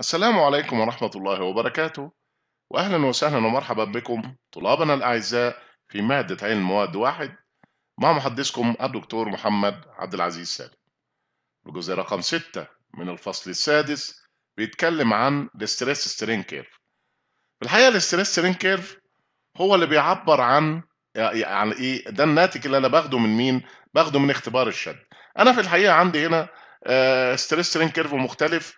السلام عليكم ورحمة الله وبركاته وأهلا وسهلا ومرحبا بكم طلابنا الأعزاء في مادة علم مواد واحد مع محدثكم الدكتور محمد عبد العزيز سالم الجزء رقم ستة من الفصل السادس بيتكلم عن الاستريس سترين كيرف في الحقيقة الاستريس سترين كيرف هو اللي بيعبر عن يعني ايه ده الناتج اللي انا باخده من مين؟ باخده من اختبار الشد. انا في الحقيقه عندي هنا آه، ستريس سترين كيرف مختلف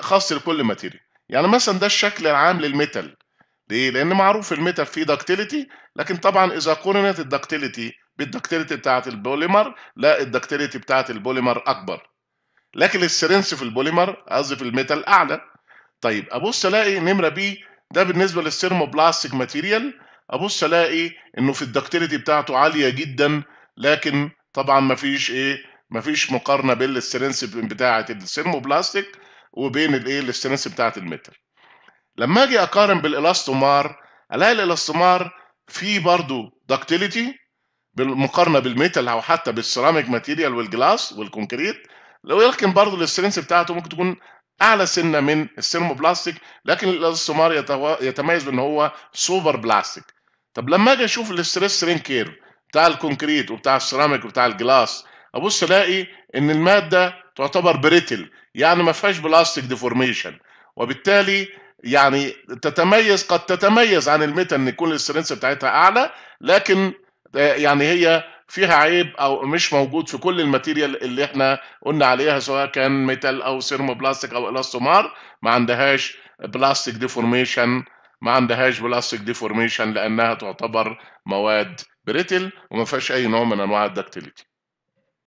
خاص لكل ماتيريال يعني مثلا ده الشكل العام للميتال ليه؟ لأن معروف الميتال فيه دكتيليتي لكن طبعا إذا قارنت الدكتيليتي بالدكتيليتي بتاعة البوليمر لا الدكتيليتي بتاعة البوليمر أكبر لكن السرنس في البوليمر قصدي في الميتال أعلى طيب أبص ألاقي نمرة بي ده بالنسبة للسيرموبلاستيك ماتيريال أبص ألاقي إنه في الدكتيليتي بتاعته عالية جدا لكن طبعا ما فيش إيه ما فيش مقارنة بالسرنس بتاعة السيرموبلاستيك وبين الايه الاستنس بتاعت المتر لما اجي اقارن بالالاستومار الاقي الالاستومار فيه برضه دكتيليتي بالمقارنه بالميتال او حتى بالسيراميك ماتيريال والجلاس والكونكريت ولكن برضه الاسترنس بتاعته ممكن تكون اعلى سنه من السيرموبلاستيك لكن الالاستومار يتميز بان هو سوبر بلاستيك طب لما اجي اشوف الاستريس رين كيرف بتاع الكونكريت وبتاع السيراميك وبتاع الجلاس ابص الاقي ان الماده تعتبر بريتل يعني ما فيهاش بلاستيك ديفورميشن وبالتالي يعني تتميز قد تتميز عن الميتال ان يكون الاسترنس بتاعتها اعلى لكن آه، يعني هي فيها عيب او مش موجود في كل الماتيريال اللي احنا قلنا عليها سواء كان ميتال او سيرمو بلاستيك او الاستومار ما عندهاش بلاستيك ديفورميشن ما عندهاش بلاستيك ديفورميشن لانها تعتبر مواد بريتل وما فيهاش اي نوع من انواع الدكتيليتي